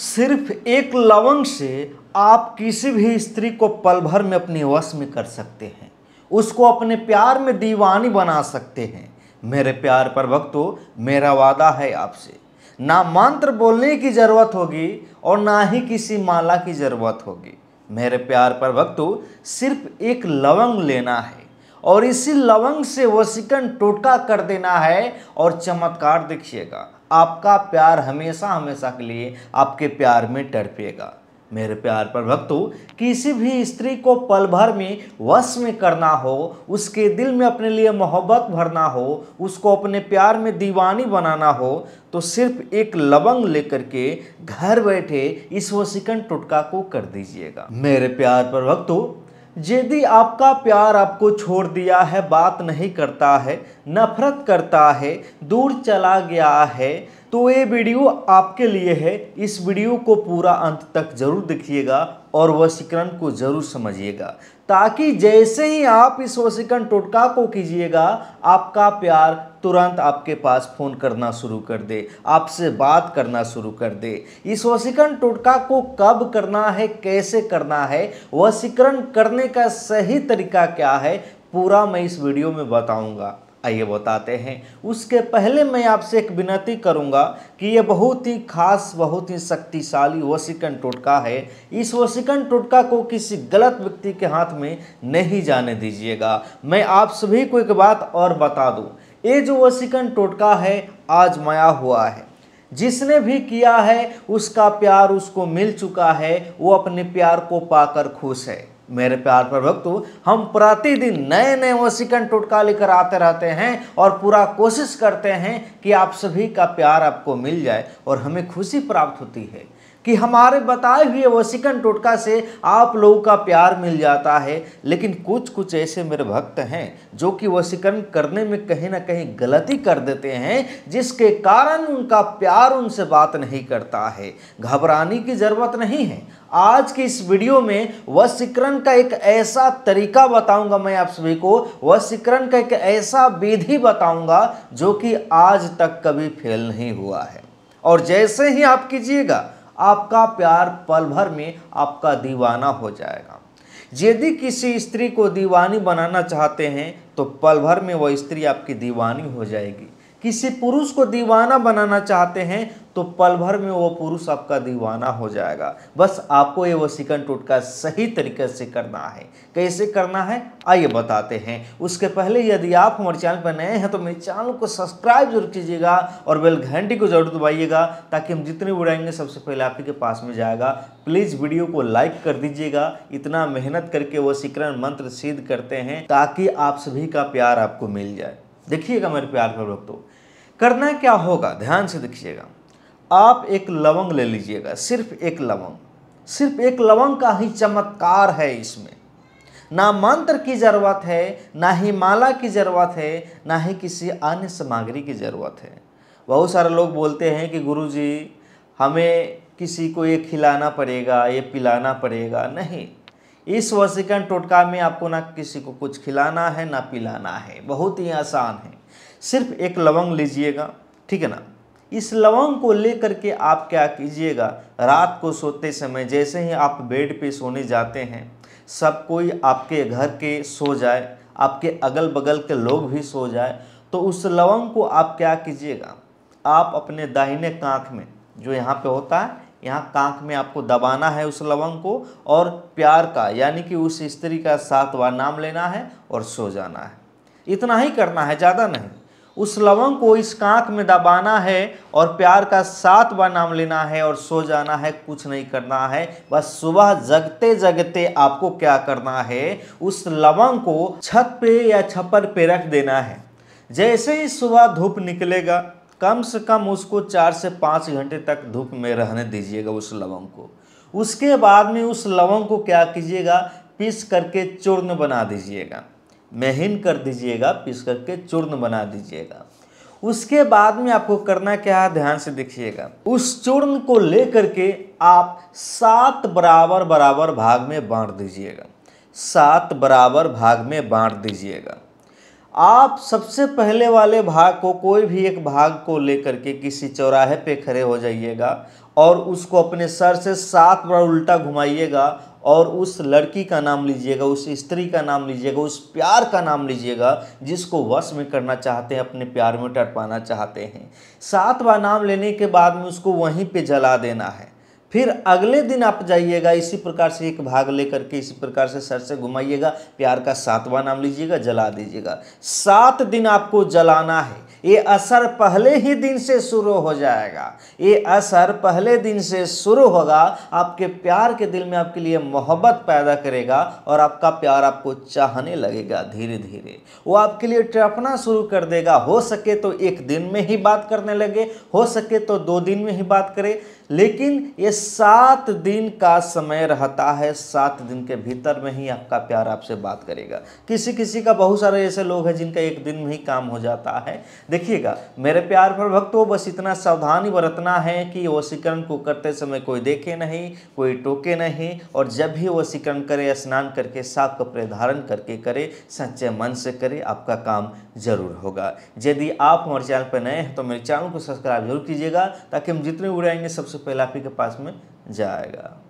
सिर्फ एक लवंग से आप किसी भी स्त्री को पल भर में अपने वश में कर सकते हैं उसको अपने प्यार में दीवानी बना सकते हैं मेरे प्यार पर भक्तों मेरा वादा है आपसे ना मंत्र बोलने की ज़रूरत होगी और ना ही किसी माला की ज़रूरत होगी मेरे प्यार पर भक्तो सिर्फ एक लवंग लेना है और इसी लवंग से सिकन टोटका कर देना है और चमत्कार दिखिएगा आपका प्यार हमेशा हमेशा के लिए आपके प्यार में टरपेगा मेरे प्यार पर भक्तों किसी भी स्त्री को पल भर में वश में करना हो उसके दिल में अपने लिए मोहब्बत भरना हो उसको अपने प्यार में दीवानी बनाना हो तो सिर्फ एक लवंग लेकर के घर बैठे इस वसिकन टुटका को कर दीजिएगा मेरे प्यार पर भक्तों यदि आपका प्यार आपको छोड़ दिया है बात नहीं करता है नफरत करता है दूर चला गया है तो ये वीडियो आपके लिए है इस वीडियो को पूरा अंत तक जरूर देखिएगा और वशीकरण को जरूर समझिएगा ताकि जैसे ही आप इस वशीकरण टोटका को कीजिएगा आपका प्यार तुरंत आपके पास फ़ोन करना शुरू कर दे आपसे बात करना शुरू कर दे इस वसीकरण टोटका को कब करना है कैसे करना है वसीकरण करने का सही तरीका क्या है पूरा मैं इस वीडियो में बताऊंगा आइए बताते हैं उसके पहले मैं आपसे एक विनती करूंगा कि यह बहुत ही खास बहुत ही शक्तिशाली वसीकरण टोटका है इस वसीकरण टोटका को किसी गलत व्यक्ति के हाथ में नहीं जाने दीजिएगा मैं आप सभी को एक बात और बता दूं ये जो वसीकन टोटका है आजमाया हुआ है जिसने भी किया है उसका प्यार उसको मिल चुका है वो अपने प्यार को पाकर खुश है मेरे प्यार पर भक्तों हम प्रतिदिन नए नए वसीकन टोटका लेकर आते रहते हैं और पूरा कोशिश करते हैं कि आप सभी का प्यार आपको मिल जाए और हमें खुशी प्राप्त होती है कि हमारे बताए हुए वसीकन टोटका से आप लोगों का प्यार मिल जाता है लेकिन कुछ कुछ ऐसे मेरे भक्त हैं जो कि वसीकरण करने में कहीं ना कहीं गलती कर देते हैं जिसके कारण उनका प्यार उनसे बात नहीं करता है घबराने की ज़रूरत नहीं है आज की इस वीडियो में वशीकरण का एक ऐसा तरीका बताऊंगा मैं आप सभी को वशीकरण का एक ऐसा विधि बताऊंगा जो कि आज तक कभी फेल नहीं हुआ है और जैसे ही आप कीजिएगा आपका प्यार पल भर में आपका दीवाना हो जाएगा यदि किसी स्त्री को दीवानी बनाना चाहते हैं तो पल भर में वह स्त्री आपकी दीवानी हो जाएगी किसी पुरुष को दीवाना बनाना चाहते हैं तो पल भर में वो पुरुष आपका दीवाना हो जाएगा बस आपको ये वो सिकन टोटका सही तरीके से करना है कैसे करना है आइए बताते हैं उसके पहले यदि आप हमारे चैनल पर नए हैं तो मेरे चैनल को सब्सक्राइब जरूर कीजिएगा और बेल घंटी को जरूर दबाइएगा ताकि हम जितने बुराएंगे सबसे पहले आप ही के पास में जाएगा प्लीज़ वीडियो को लाइक कर दीजिएगा इतना मेहनत करके सिकरण मंत्र सिद्ध करते हैं ताकि आप सभी का प्यार आपको मिल जाए देखिएगा मेरे प्यार का लोग करना क्या होगा ध्यान से देखिएगा आप एक लवंग ले लीजिएगा सिर्फ एक लवंग सिर्फ एक लवंग का ही चमत्कार है इसमें ना मंत्र की ज़रूरत है ना ही माला की ज़रूरत है ना ही किसी अन्य सामग्री की ज़रूरत है बहुत सारे लोग बोलते हैं कि जी हमें किसी को ये खिलाना पड़ेगा ये पिलाना पड़ेगा नहीं इस वसीकरण टोटका में आपको ना किसी को कुछ खिलाना है ना पिलाना है बहुत ही आसान है सिर्फ एक लवंग लीजिएगा ठीक है ना इस लवंग को लेकर के आप क्या कीजिएगा रात को सोते समय जैसे ही आप बेड पे सोने जाते हैं सब कोई आपके घर के सो जाए आपके अगल बगल के लोग भी सो जाए तो उस लवंग को आप क्या कीजिएगा आप अपने दाहिने कांख में जो यहाँ पे होता है यहाँ कांख में आपको दबाना है उस लवंग को और प्यार का यानी कि उस स्त्री का सात बार नाम लेना है और सो जाना है इतना ही करना है ज़्यादा नहीं उस लवंग को इस कांख में दबाना है और प्यार का सात बार नाम लेना है और सो जाना है कुछ नहीं करना है बस सुबह जगते जगते आपको क्या करना है उस लवंग को छत पे या छप्पर पे रख देना है जैसे ही सुबह धूप निकलेगा कम से कम उसको चार से पाँच घंटे तक धूप में रहने दीजिएगा उस लवंग को उसके बाद में उस लवंग को क्या कीजिएगा पीस करके चूर्ण बना दीजिएगा महीन कर दीजिएगा पीस करके चूर्ण बना दीजिएगा उसके बाद में आपको करना क्या है ध्यान से देखिएगा उस चूर्ण को लेकर के आप सात बराबर बराबर भाग में बांट दीजिएगा सात बराबर भाग में बांट दीजिएगा आप सबसे पहले वाले भाग को कोई भी एक भाग को लेकर के किसी चौराहे पे खड़े हो जाइएगा और उसको अपने सर से सात बार उल्टा घुमाइएगा और उस लड़की का नाम लीजिएगा उस स्त्री का नाम लीजिएगा उस प्यार का नाम लीजिएगा जिसको वश में करना चाहते हैं अपने प्यार में टट पाना चाहते हैं सात बार नाम लेने के बाद में उसको वहीं पे जला देना है फिर अगले दिन आप जाइएगा इसी प्रकार से एक भाग लेकर के इसी प्रकार से सर से घुमाइएगा प्यार का सातवां नाम लीजिएगा जला दीजिएगा सात दिन आपको जलाना है ये असर पहले ही दिन से शुरू हो जाएगा ये असर पहले दिन से शुरू होगा आपके प्यार के दिल में आपके लिए मोहब्बत पैदा करेगा और आपका प्यार आपको चाहने लगेगा धीरे धीरे वो आपके लिए टपना शुरू कर देगा हो सके तो एक दिन में ही बात करने लगे हो सके तो दो दिन में ही बात करे लेकिन ये सात दिन का समय रहता है सात दिन के भीतर में ही आपका प्यार आपसे बात करेगा किसी किसी का बहुत सारे ऐसे लोग हैं जिनका एक दिन में ही काम हो जाता है देखिएगा मेरे प्यार पर भक्तों बस इतना सावधानी बरतना है कि वसीकरण को करते समय कोई देखे नहीं कोई टोके नहीं और जब भी वसीकरण करे स्नान करके साफ कपड़े धारण करके करे सच्चे मन से करे आपका काम जरूर होगा यदि आप हमारे चैनल पर नए हैं तो मेरे चैनल को सब्सक्राइब जरूर कीजिएगा ताकि हम जितने उड़ाएंगे सबसे पहले आप ही के पास में जाएगा